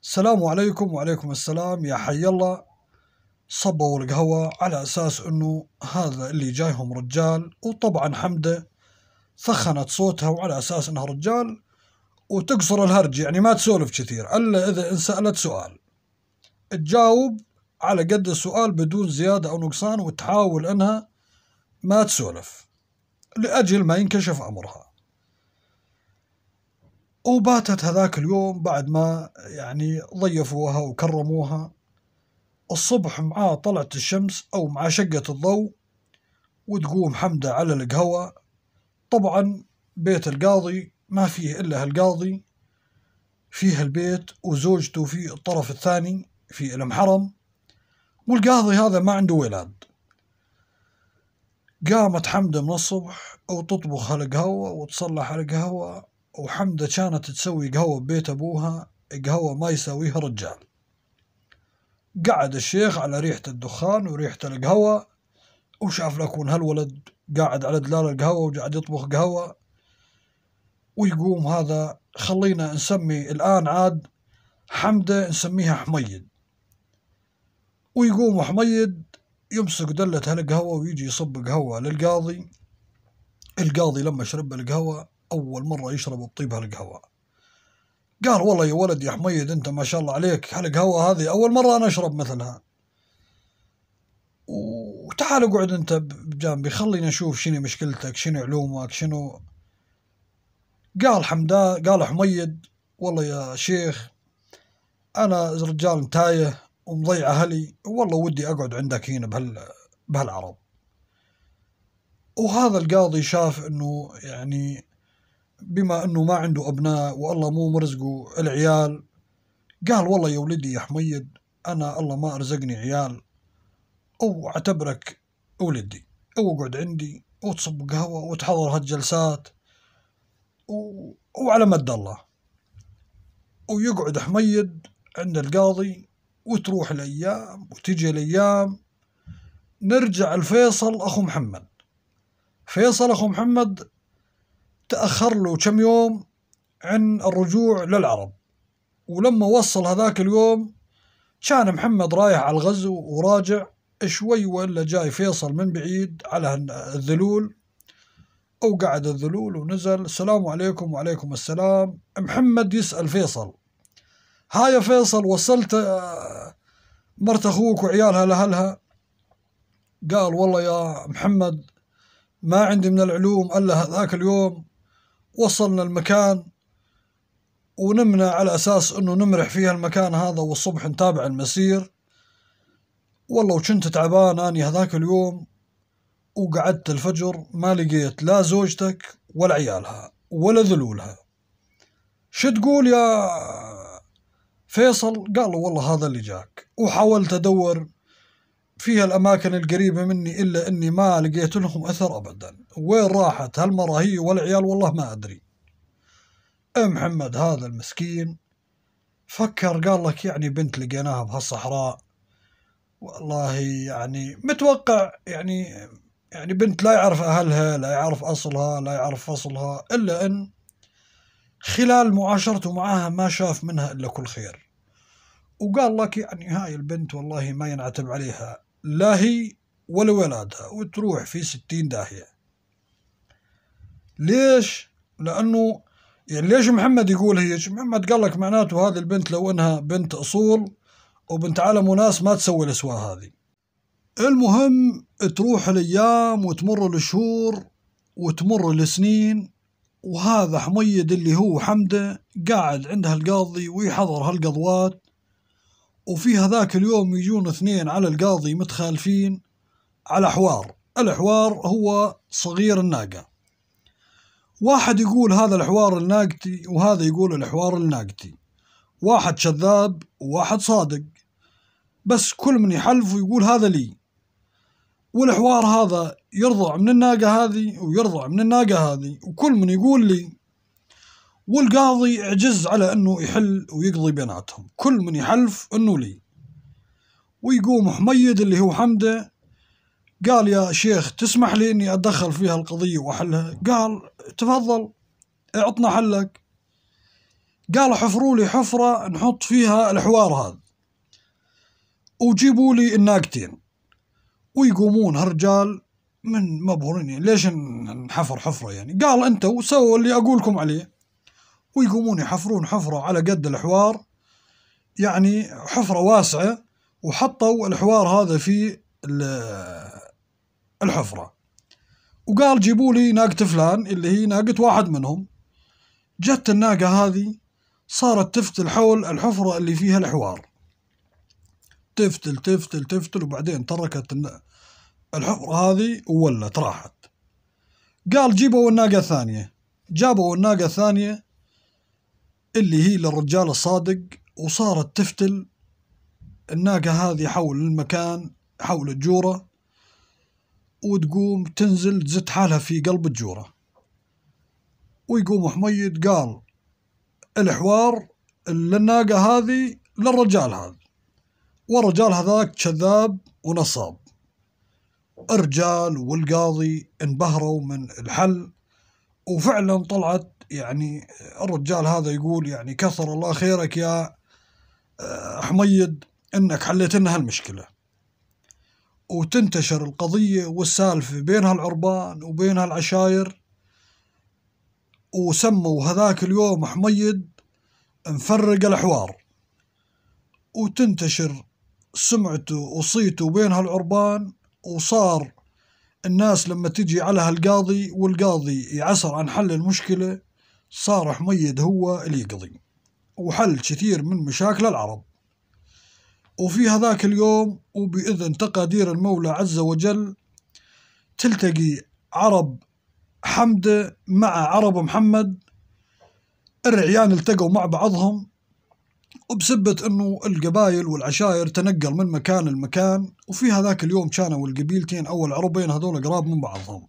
السلام عليكم وعليكم السلام يا حي الله صبوا القهوة على أساس أنه هذا اللي جايهم رجال وطبعا حمده سخنت صوتها وعلى أساس أنها رجال وتقصر الهرج يعني ما تسولف كثير إلا إذا انسألت سؤال تجاوب على قد السؤال بدون زيادة أو نقصان وتحاول أنها ما تسولف لأجل ما ينكشف أمرها وباتت هذاك اليوم بعد ما يعني ضيفوها وكرموها الصبح مع طلعت الشمس أو مع شقة الضوء وتقوم حمدة على القهوة طبعا بيت القاضي ما فيه إلا هالقاضي فيه البيت وزوجته في الطرف الثاني في المحرم والقاضي هذا ما عنده ولاد قامت حمدة من الصبح وتطبخ هالقهوة وتصلح هالقهوة وحمدة كانت تسوي قهوة ببيت أبوها قهوة ما يساويها رجال قعد الشيخ على ريحة الدخان وريحة القهوة وش عارف اكون هالولد قاعد على دلال القهوه وقاعد يطبخ قهوه ويقوم هذا خلينا نسمي الان عاد حمده نسميها حميد ويقوم حميد يمسك دلة هالقهوة ويجي يصب قهوة للقاضي القاضي لما شرب القهوة أول مرة يشرب بطيب هالقهوة قال والله يا ولد يا حميد أنت ما شاء الله عليك هالقهوة هذه أول مرة أنا أشرب مثلها وتعال اقعد انت بجنبي خلينا نشوف شنو مشكلتك شنو علومك شنو قال حمدان قال حميد والله يا شيخ انا رجال تايه ومضيع اهلي والله ودي اقعد عندك هنا بهال بهالعرض وهذا القاضي شاف انه يعني بما انه ما عنده ابناء والله مو مرزقه العيال قال والله يا ولدي يا حميد انا الله ما ارزقني عيال أو أعتبرك ولدي أو اقعد عندي وتصب قهوة وتحضر هالجلسات و... وعلى مد الله ويقعد حميد عند القاضي وتروح الأيام وتجي الأيام نرجع الفيصل أخو محمد فيصل أخو محمد تأخر له كم يوم عن الرجوع للعرب ولما وصل هذاك اليوم كان محمد رايح على الغزو وراجع شوي ولا جاي فيصل من بعيد على الذلول قعد الذلول ونزل السلام عليكم وعليكم السلام محمد يسأل فيصل ها يا فيصل وصلت آه، مرت أخوك وعيالها لأهلها قال والله يا محمد ما عندي من العلوم إلا هذاك اليوم وصلنا المكان ونمنا على أساس أنه نمرح فيها المكان هذا والصبح نتابع المسير والله وكنت تعبان أني هذاك اليوم وقعدت الفجر ما لقيت لا زوجتك ولا عيالها ولا ذلولها شو تقول يا فيصل له والله هذا اللي جاك وحاولت أدور في الأماكن القريبة مني إلا أني ما لقيت لهم أثر أبدا وين راحت هالمرة هي والعيال والله ما أدري محمد هذا المسكين فكر قال لك يعني بنت لقيناها بهالصحراء والله يعني متوقع يعني يعني بنت لا يعرف أهلها لا يعرف أصلها لا يعرف فصلها إلا أن خلال معاشرته معها ما شاف منها إلا كل خير وقال لك يعني هاي البنت والله ما ينعتب عليها لا هي ولا ولادها وتروح في ستين داهية ليش؟ لأنه يعني ليش محمد يقول هيك؟ محمد قال لك معناته هذه البنت لو انها بنت اصول وبنت عالم وناس ما تسوي الأسواء هذه المهم تروح الايام وتمر الشهور وتمر السنين وهذا حميد اللي هو حمده قاعد عند هالقاضي ويحضر هالقضوات وفي هذاك اليوم يجون اثنين على القاضي متخالفين على حوار الحوار هو صغير الناقة واحد يقول هذا الحوار الناقتي وهذا يقول الحوار الناقتي واحد شذاب وواحد صادق بس كل من يحلف ويقول هذا لي والحوار هذا يرضع من الناقة هذه ويرضع من الناقة هذه وكل من يقول لي والقاضي عجز على أنه يحل ويقضي بيناتهم كل من يحلف أنه لي ويقوم حميد اللي هو حمده قال يا شيخ تسمح لي أني أدخل فيها القضية وأحلها قال تفضل اعطنا حلك قال حفروا لي حفرة نحط فيها الحوار هذا وجيبوا لي الناقتين ويقومون هرجال من مبهورين يعني ليش نحفر حفره يعني قال انت وسووا اللي أقولكم عليه ويقومون يحفرون حفره على قد الحوار يعني حفره واسعه وحطوا الحوار هذا في الحفره وقال جيبوا لي ناقه فلان اللي هي ناقه واحد منهم جت الناقه هذه صارت تفتل حول الحفره اللي فيها الحوار تفتل تفتل تفتل وبعدين تركت الحفرة هذه وولت راحت قال جيبوا الناقة الثانية جابوا الناقة الثانية اللي هي للرجال الصادق وصارت تفتل الناقة هذه حول المكان حول الجورة وتقوم تنزل تزت حالها في قلب الجورة ويقوم حميد قال الحوار للناقة هذه للرجال هذا والرجال هذاك كذاب ونصاب الرجال والقاضي انبهروا من الحل وفعلا طلعت يعني الرجال هذا يقول يعني كثر الله خيرك يا آه، حميد انك حليت لنا هالمشكله وتنتشر القضيه والسالفه بين هالعربان وبين هالعشاير وسموا هذاك اليوم حميد مفرق الحوار وتنتشر سمعته وصيته بين هالعربان وصار الناس لما تجي على هالقاضي والقاضي يعسر عن حل المشكلة صار حميد هو اللي يقضي وحل كثير من مشاكل العرب وفي هذاك اليوم وبإذن تقادير المولى عز وجل تلتقي عرب حمدة مع عرب محمد الرعيان التقوا مع بعضهم وبسبة أنه القبائل والعشائر تنقل من مكان لمكان وفي هذاك اليوم كانوا القبيلتين أو العربين هذول قراب من بعضهم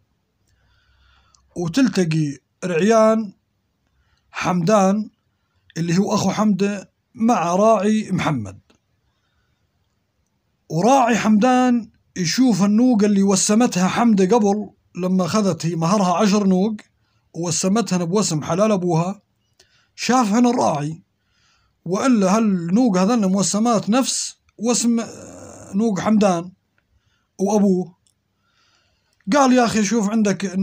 وتلتقي رعيان حمدان اللي هو أخو حمدة مع راعي محمد وراعي حمدان يشوف النوق اللي وسمتها حمدة قبل لما أخذت هي مهرها عشر نوق ووسمتها بوسم حلال أبوها شافهن الراعي وإلا هالنوق هذن موسمات نفس واسم آه، نوق حمدان وأبوه قال يا أخي شوف عندك آه،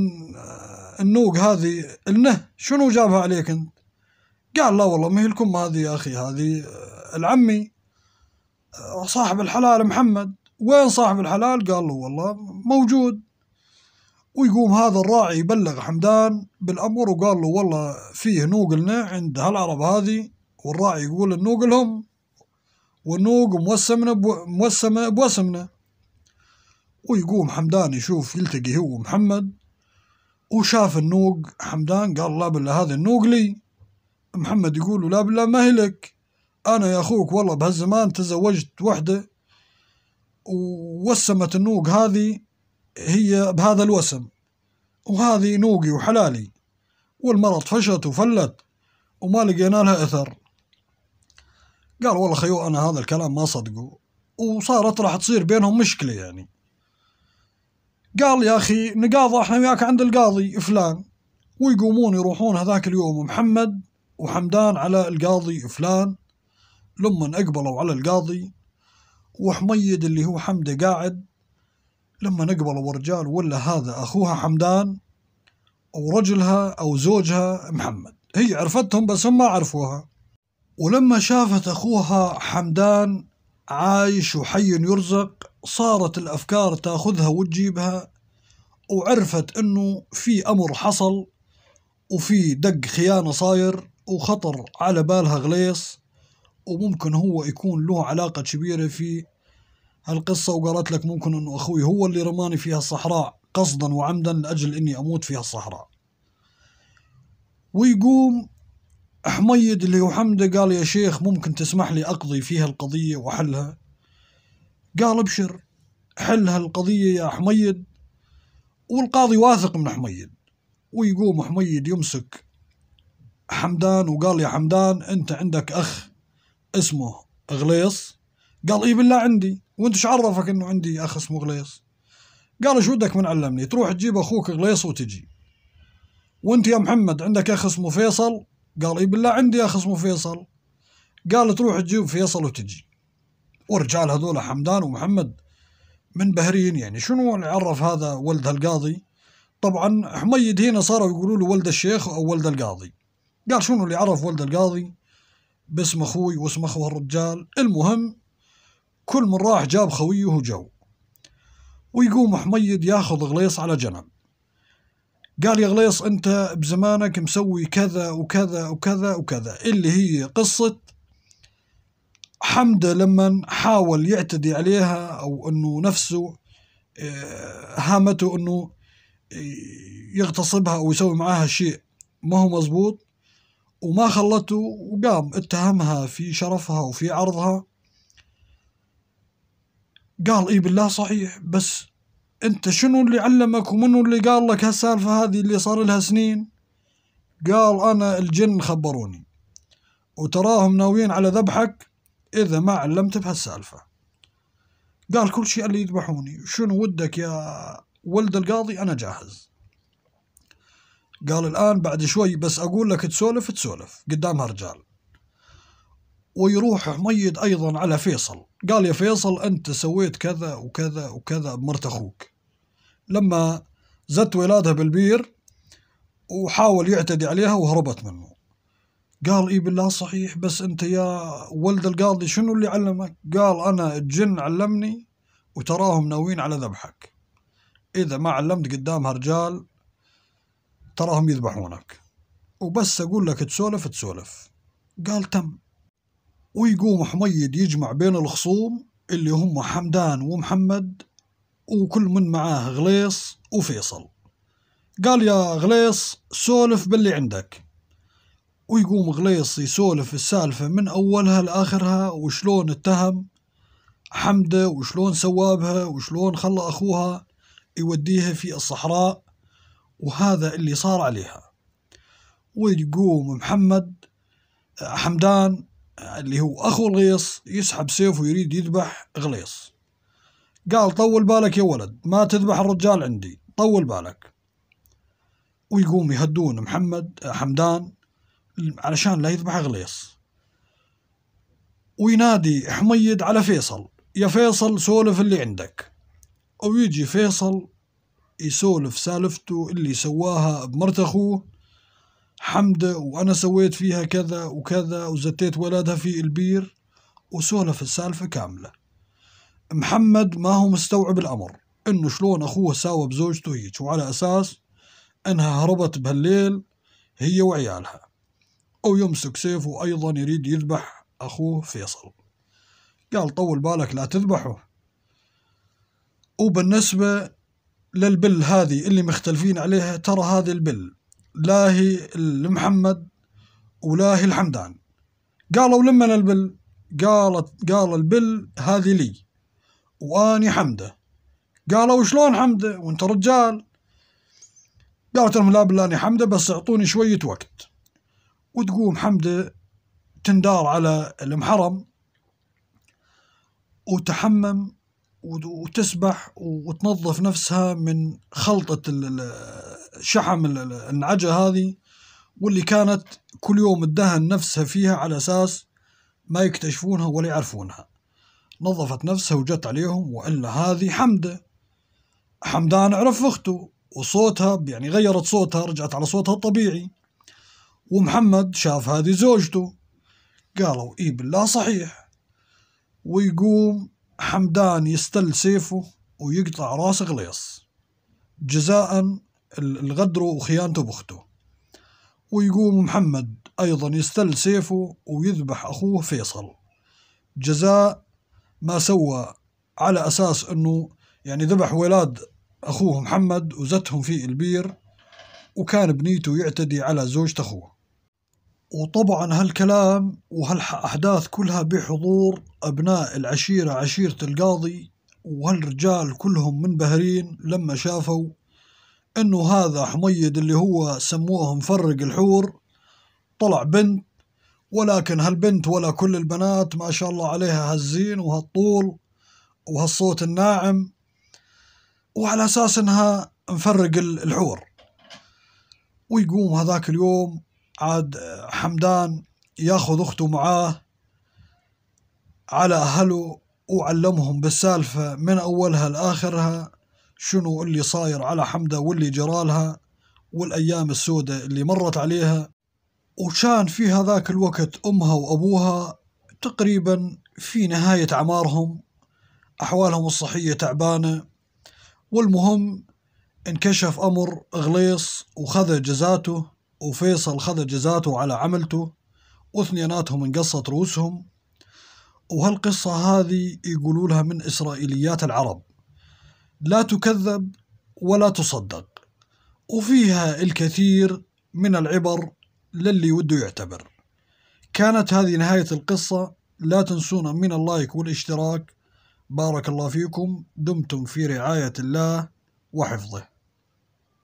النوق هذه النه شنو جابها عليك انت قال لا والله ما هي لكم هذه يا أخي هذه آه، العمي صاحب الحلال محمد وين صاحب الحلال قال له والله موجود ويقوم هذا الراعي يبلغ حمدان بالأمر وقال له والله فيه نوق لنا عند هالعرب هذه والراعي يقول النوق لهم والنوق موسمنا موسمة بوسمنا ويقوم حمدان يشوف يلتقي هو محمد وشاف النوق حمدان قال لا بالله هذا النوق لي محمد يقول لا بالله ما هي لك أنا يا أخوك والله بهالزمان تزوجت وحدة ووسمت النوق هذه هي بهذا الوسم وهذه نوقي وحلالي والمرض فشت وفلت وما لقينا لها أثر قال والله خيو أنا هذا الكلام ما صدقه وصارت راح تصير بينهم مشكلة يعني قال يا أخي نقاضى احنا وياك عند القاضي فلان ويقومون يروحون هذاك اليوم محمد وحمدان على القاضي فلان لما أقبلوا على القاضي وحميد اللي هو حمده قاعد لما اقبلوا ورجال ولا هذا أخوها حمدان أو رجلها أو زوجها محمد هي عرفتهم بس هم ما عرفوها ولما شافت أخوها حمدان عايش وحي يرزق صارت الأفكار تاخذها وتجيبها وعرفت أنه في أمر حصل وفي دق خيانة صاير وخطر على بالها غليص وممكن هو يكون له علاقة كبيرة في هالقصة وقالت لك ممكن أنه أخوي هو اللي رماني فيها الصحراء قصدا وعمدا لأجل أني أموت فيها الصحراء ويقوم حميد اللي هو حمده قال يا شيخ ممكن تسمح لي أقضي فيها القضية وأحلها قال ابشر حل هالقضية يا حميد والقاضي واثق من حميد ويقوم حميد يمسك حمدان وقال يا حمدان أنت عندك أخ اسمه غليص قال إي بالله عندي وأنت ايش عرفك أنه عندي أخ اسمه غليص قال شو ودك من علمني تروح تجيب أخوك غليص وتجي وأنت يا محمد عندك أخ اسمه فيصل قال اي بالله عندي يا خصم فيصل قال تروح تجيب فيصل وتجي والرجال هذول حمدان ومحمد من بهرين يعني شنو عرف هذا ولد القاضي طبعا حميد هنا صاروا يقولوا له ولد الشيخ او ولد القاضي قال شنو اللي عرف ولد القاضي باسم اخوي واسم اخوه الرجال المهم كل من راح جاب خويه وجو ويقوم حميد ياخذ غليص على جنب قال يا غليص أنت بزمانك مسوي كذا وكذا وكذا وكذا اللي هي قصة حمدة لما حاول يعتدي عليها أو أنه نفسه آه، هامته أنه يغتصبها أو يسوي معاها شيء ما هو مزبوط وما خلته وقام اتهمها في شرفها وفي عرضها قال اي بالله صحيح بس انت شنو اللي علمك ومنو اللي قال لك هالسالفه هذه اللي صار لها سنين قال انا الجن خبروني وتراهم ناويين على ذبحك اذا ما علمت بهالسالفه قال كل شيء اللي يذبحوني شنو ودك يا ولد القاضي انا جاهز قال الان بعد شوي بس اقول لك تسولف تسولف قدامها رجال ويروح حميد ايضا على فيصل قال يا فيصل أنت سويت كذا وكذا وكذا بمرت أخوك لما زت ولادها بالبير وحاول يعتدي عليها وهربت منه قال اي بالله صحيح بس انت يا ولد القاضي شنو اللي علمك قال انا الجن علمني وتراهم ناويين على ذبحك اذا ما علمت قدامها رجال تراهم يذبحونك وبس اقول لك تسولف تسولف قال تم ويقوم حميد يجمع بين الخصوم اللي هم حمدان ومحمد وكل من معاه غليص وفيصل قال يا غليص سولف باللي عندك ويقوم غليص يسولف السالفة من أولها لآخرها وشلون اتهم حمدة وشلون سوابها وشلون خلى أخوها يوديها في الصحراء وهذا اللي صار عليها ويقوم محمد حمدان اللي هو أخو الغيص يسحب سيف ويريد يذبح غليص قال طول بالك يا ولد ما تذبح الرجال عندي طول بالك ويقوم يهدون محمد حمدان علشان لا يذبح غليص وينادي حميد على فيصل يا فيصل سولف اللي عندك ويجي فيصل يسولف سالفته اللي سواها بمرت اخوه حمدة وأنا سويت فيها كذا وكذا وزتيت ولادها في البير وسولف السالفة كاملة محمد ما هو مستوعب الأمر إنه شلون أخوه ساوى بزوجته هيج وعلى أساس إنها هربت بهالليل هي وعيالها أو يمسك سيفه وأيضا يريد يذبح أخوه فيصل قال طول بالك لا تذبحه وبالنسبة للبل هذه اللي مختلفين عليها ترى هذه البل لاهي المحمد ولاهي الحمدان قالوا لمن البل قالت قال البل هذه لي واني حمده قالوا شلون حمده وانت رجال قالت لهم لا بالله اني حمده بس اعطوني شويه وقت وتقوم حمده تندار على المحرم وتحمم وتسبح وتنظف نفسها من خلطة شحم النعجة هذه واللي كانت كل يوم تدهن نفسها فيها على أساس ما يكتشفونها ولا يعرفونها نظفت نفسها وجت عليهم وإلا هذه حمدة حمدان عرف أخته وصوتها يعني غيرت صوتها رجعت على صوتها الطبيعي ومحمد شاف هذه زوجته قالوا إي بالله صحيح ويقوم حمدان يستل سيفه ويقطع راس غليص جزاء الغدر وخيانته بأخته ويقوم محمد أيضا يستل سيفه ويذبح أخوه فيصل جزاء ما سوى على أساس أنه يعني ذبح ولاد أخوه محمد وزتهم في البير وكان بنيته يعتدي على زوجة أخوه وطبعا هالكلام وهالأحداث كلها بحضور أبناء العشيرة عشيرة القاضي وهالرجال كلهم منبهرين لما شافوا انه هذا حميد اللي هو سموه مفرق الحور طلع بنت ولكن هالبنت ولا كل البنات ما شاء الله عليها هالزين وهالطول وهالصوت الناعم وعلى اساس انها مفرق الحور ويقوم هذاك اليوم عاد حمدان ياخذ أخته معاه على أهله وعلمهم بالسالفة من أولها لآخرها شنو اللي صاير على حمدة واللي جرالها والأيام السودة اللي مرت عليها وكان في هذاك الوقت أمها وأبوها تقريبا في نهاية أعمارهم أحوالهم الصحية تعبانة والمهم انكشف أمر غليص وخذ جزاته وفيصل خذ جزاته على عملته واثنيناتهم انقصت رؤوسهم وهالقصة هذه يقولولها من إسرائيليات العرب لا تكذب ولا تصدق وفيها الكثير من العبر للي وده يعتبر كانت هذه نهاية القصة لا تنسونا من اللايك والاشتراك بارك الله فيكم دمتم في رعاية الله وحفظه